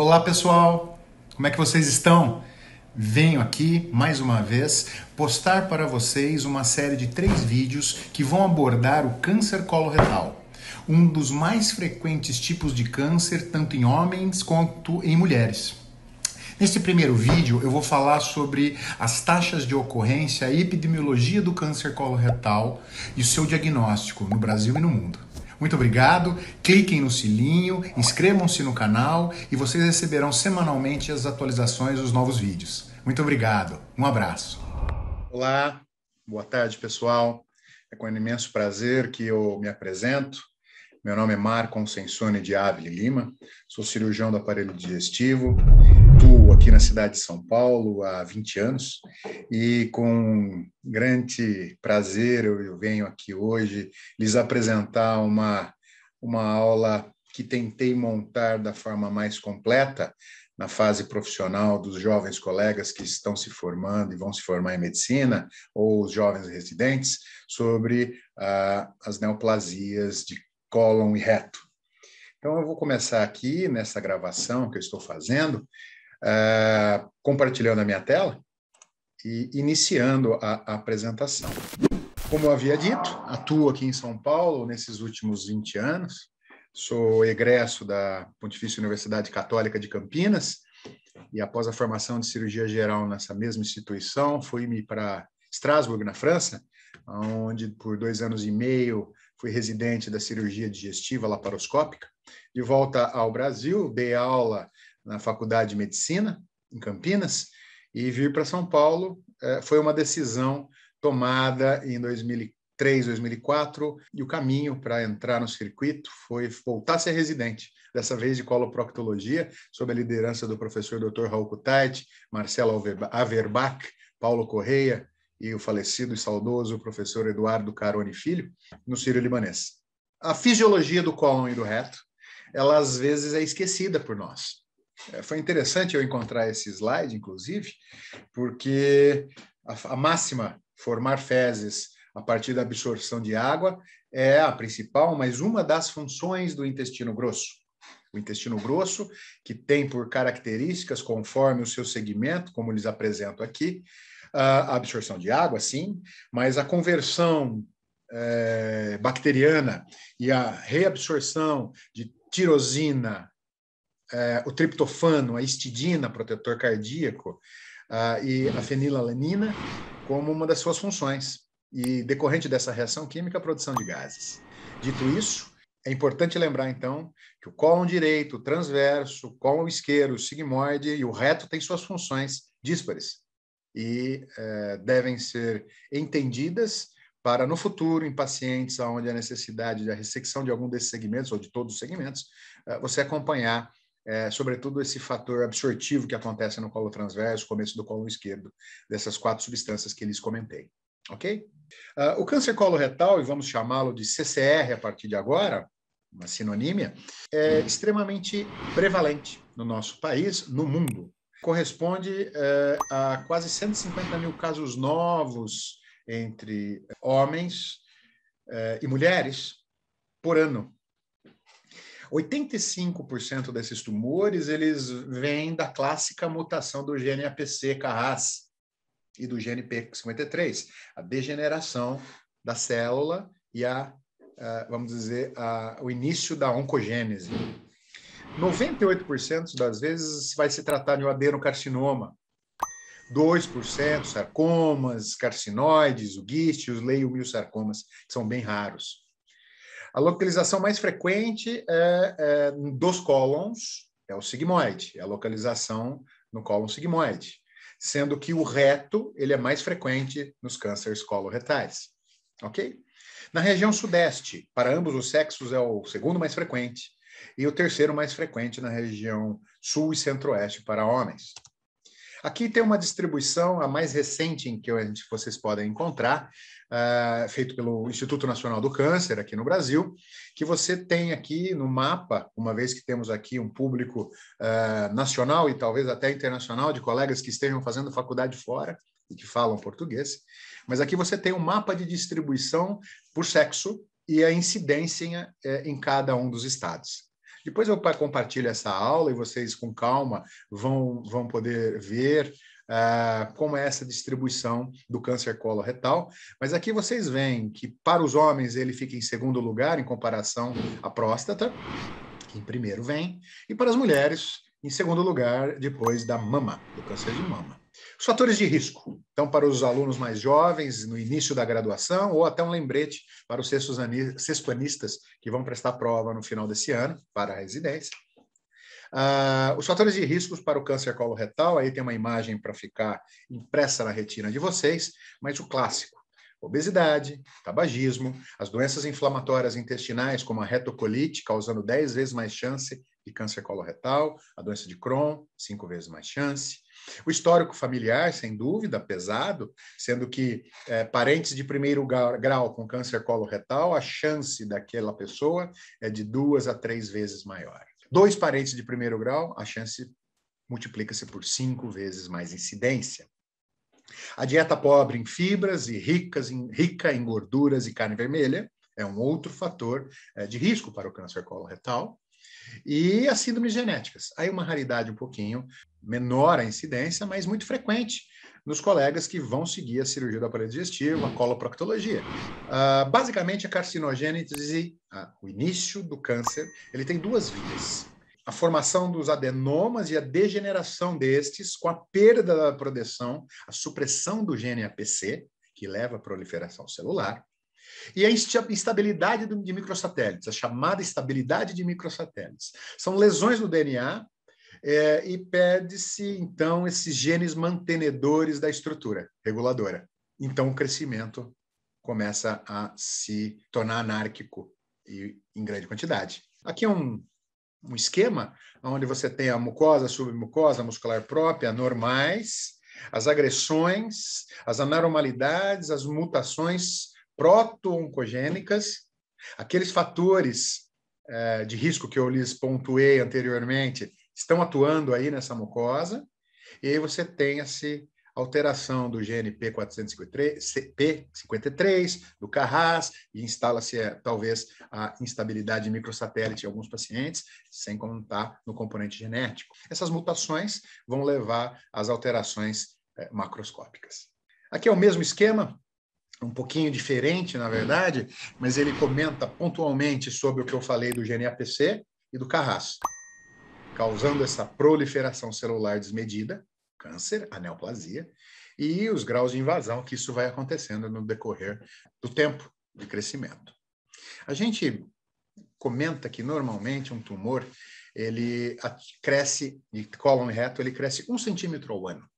Olá pessoal, como é que vocês estão? Venho aqui mais uma vez postar para vocês uma série de três vídeos que vão abordar o câncer coloretal, um dos mais frequentes tipos de câncer tanto em homens quanto em mulheres. Neste primeiro vídeo, eu vou falar sobre as taxas de ocorrência e epidemiologia do câncer coloretal e o seu diagnóstico no Brasil e no mundo. Muito obrigado, cliquem no sininho, inscrevam-se no canal e vocês receberão semanalmente as atualizações dos novos vídeos. Muito obrigado, um abraço. Olá, boa tarde pessoal. É com imenso prazer que eu me apresento. Meu nome é Marco Consensone de Ávila Lima, sou cirurgião do aparelho digestivo aqui na cidade de São Paulo há 20 anos e com grande prazer eu venho aqui hoje lhes apresentar uma, uma aula que tentei montar da forma mais completa na fase profissional dos jovens colegas que estão se formando e vão se formar em medicina, ou os jovens residentes, sobre ah, as neoplasias de cólon e reto. Então, eu vou começar aqui nessa gravação que eu estou fazendo, eh, compartilhando a minha tela e iniciando a, a apresentação. Como eu havia dito, atuo aqui em São Paulo nesses últimos 20 anos, sou egresso da Pontifícia Universidade Católica de Campinas e após a formação de cirurgia geral nessa mesma instituição, fui-me para Strasbourg, na França, onde por dois anos e meio fui residente da cirurgia digestiva laparoscópica. De volta ao Brasil, dei aula na Faculdade de Medicina, em Campinas, e vir para São Paulo é, foi uma decisão tomada em 2003, 2004, e o caminho para entrar no circuito foi voltar a ser residente, dessa vez de coloproctologia, sob a liderança do professor Dr. Raul Kutait, Marcelo Averbach, Paulo Correia e o falecido e saudoso professor Eduardo Caroni Filho, no Sírio Libanês. A fisiologia do cólon e do reto, ela às vezes é esquecida por nós. É, foi interessante eu encontrar esse slide, inclusive, porque a, a máxima formar fezes a partir da absorção de água é a principal, mas uma das funções do intestino grosso. O intestino grosso, que tem por características, conforme o seu segmento, como lhes apresento aqui, a absorção de água, sim, mas a conversão é, bacteriana e a reabsorção de tirosina, é, o triptofano, a histidina, protetor cardíaco, ah, e a fenilalanina como uma das suas funções. E decorrente dessa reação química, a produção de gases. Dito isso, é importante lembrar, então, que o colo direito, o transverso, o colo isqueiro, o sigmoide e o reto têm suas funções díspares e é, devem ser entendidas para, no futuro, em pacientes onde há necessidade da ressecção de algum desses segmentos ou de todos os segmentos, é, você acompanhar é, sobretudo esse fator absortivo que acontece no colo transverso, começo do colo esquerdo, dessas quatro substâncias que lhes comentei. Ok? Uh, o câncer coloretal, e vamos chamá-lo de CCR a partir de agora, uma sinonímia, é extremamente prevalente no nosso país, no mundo. Corresponde uh, a quase 150 mil casos novos entre homens uh, e mulheres por ano 85% desses tumores eles vêm da clássica mutação do gene APC-Carras e do gene P53, a degeneração da célula e a, vamos dizer, a, o início da oncogênese. 98% das vezes vai se tratar de um adenocarcinoma, 2%, sarcomas, carcinoides, o guiste, os leiomiosarcomas, que são bem raros. A localização mais frequente é, é dos cólons é o sigmoide, é a localização no cólon sigmoide, sendo que o reto ele é mais frequente nos cânceres coloretais, ok? Na região sudeste, para ambos os sexos é o segundo mais frequente e o terceiro mais frequente na região sul e centro-oeste para homens. Aqui tem uma distribuição, a mais recente em que vocês podem encontrar, uh, feito pelo Instituto Nacional do Câncer aqui no Brasil, que você tem aqui no mapa, uma vez que temos aqui um público uh, nacional e talvez até internacional de colegas que estejam fazendo faculdade fora e que falam português, mas aqui você tem um mapa de distribuição por sexo e a incidência em, eh, em cada um dos estados. Depois eu compartilho essa aula e vocês, com calma, vão, vão poder ver Uh, como é essa distribuição do câncer coloretal. Mas aqui vocês veem que para os homens ele fica em segundo lugar em comparação à próstata, que em primeiro vem, e para as mulheres em segundo lugar depois da mama, do câncer de mama. Os fatores de risco. Então, para os alunos mais jovens, no início da graduação, ou até um lembrete para os sextuanistas que vão prestar prova no final desse ano para a residência. Ah, os fatores de riscos para o câncer coloretal, aí tem uma imagem para ficar impressa na retina de vocês, mas o clássico, obesidade, tabagismo, as doenças inflamatórias intestinais, como a retocolite, causando 10 vezes mais chance de câncer coloretal, a doença de Crohn, 5 vezes mais chance, o histórico familiar, sem dúvida, pesado, sendo que é, parentes de primeiro grau com câncer coloretal, a chance daquela pessoa é de duas a três vezes maior. Dois parentes de primeiro grau, a chance multiplica-se por cinco vezes mais incidência. A dieta pobre em fibras e ricas em, rica em gorduras e carne vermelha é um outro fator é, de risco para o câncer coloretal. E as síndromes genéticas. Aí uma raridade um pouquinho menor a incidência, mas muito frequente nos colegas que vão seguir a cirurgia do aparelho digestivo, a coloproctologia. Uh, basicamente, a carcinogênese, uh, o início do câncer, ele tem duas vias. A formação dos adenomas e a degeneração destes, com a perda da proteção, a supressão do gene APC, que leva à proliferação celular, e a instabilidade de microsatélites, a chamada estabilidade de microsatélites. São lesões no DNA é, e perde se então, esses genes mantenedores da estrutura reguladora. Então, o crescimento começa a se tornar anárquico e em grande quantidade. Aqui é um, um esquema onde você tem a mucosa, a submucosa, a muscular própria, normais, as agressões, as anormalidades, as mutações proto-oncogênicas, aqueles fatores é, de risco que eu lhes pontuei anteriormente estão atuando aí nessa mucosa, e aí você tem essa alteração do gene P453, do Carras, e instala-se é, talvez a instabilidade microsatélite em alguns pacientes, sem contar no componente genético. Essas mutações vão levar às alterações é, macroscópicas. Aqui é o mesmo esquema, um pouquinho diferente, na hum. verdade, mas ele comenta pontualmente sobre o que eu falei do GNAPC e do Carras, causando essa proliferação celular desmedida, câncer, aneoplasia, e os graus de invasão que isso vai acontecendo no decorrer do tempo de crescimento. A gente comenta que normalmente um tumor ele cresce de cólon reto, ele cresce um centímetro ao ano.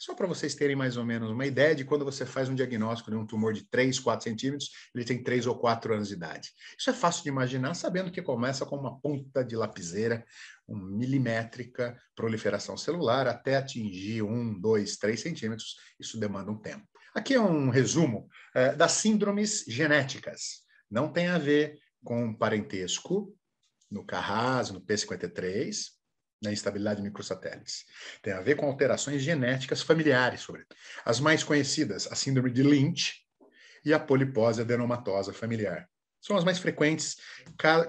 Só para vocês terem mais ou menos uma ideia de quando você faz um diagnóstico de um tumor de 3, 4 centímetros, ele tem 3 ou 4 anos de idade. Isso é fácil de imaginar, sabendo que começa com uma ponta de lapiseira, um milimétrica proliferação celular, até atingir 1, 2, 3 centímetros. Isso demanda um tempo. Aqui é um resumo é, das síndromes genéticas. Não tem a ver com parentesco, no Carras, no P53, na né, instabilidade de microsatélites. Tem a ver com alterações genéticas familiares, sobretudo. As mais conhecidas, a síndrome de Lynch e a polipose adenomatosa familiar. São as mais frequentes.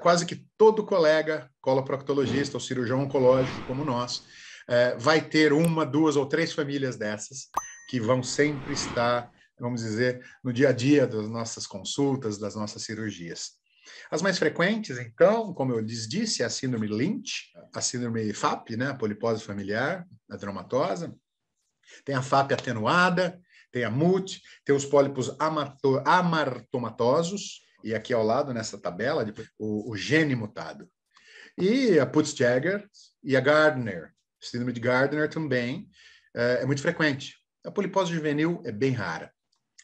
Quase que todo colega, coloproctologista ou cirurgião oncológico como nós, é, vai ter uma, duas ou três famílias dessas que vão sempre estar, vamos dizer, no dia a dia das nossas consultas, das nossas cirurgias. As mais frequentes, então, como eu lhes disse, é a síndrome Lynch, a síndrome FAP, né, a polipose familiar, a dermatosa. Tem a FAP atenuada, tem a MUT, tem os pólipos amartomatosos, e aqui ao lado, nessa tabela, o, o gene mutado. E a Putz-Jagger e a Gardner. A síndrome de Gardner também é, é muito frequente. A polipose juvenil é bem rara.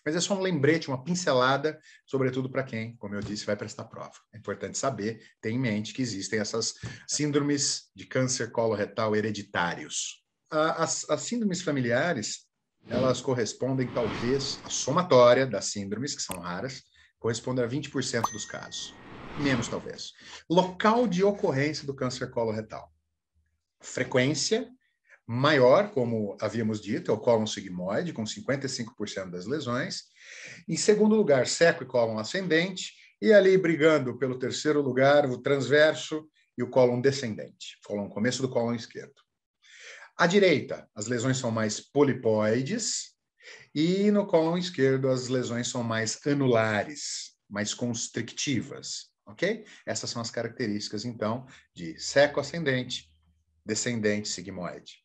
Mas é só um lembrete, uma pincelada, sobretudo para quem, como eu disse, vai prestar prova. É importante saber, ter em mente que existem essas síndromes de câncer coloretal hereditários. As, as síndromes familiares, elas correspondem talvez à somatória das síndromes, que são raras, corresponde a 20% dos casos. Menos, talvez. Local de ocorrência do câncer coloretal. Frequência maior, como havíamos dito, é o cólon sigmoide, com 55% das lesões. Em segundo lugar, seco e cólon ascendente. E ali brigando pelo terceiro lugar, o transverso e o cólon descendente, cólon começo do cólon esquerdo. À direita, as lesões são mais polipoides. E no cólon esquerdo, as lesões são mais anulares, mais constrictivas. Ok? Essas são as características, então, de seco ascendente, descendente sigmoide.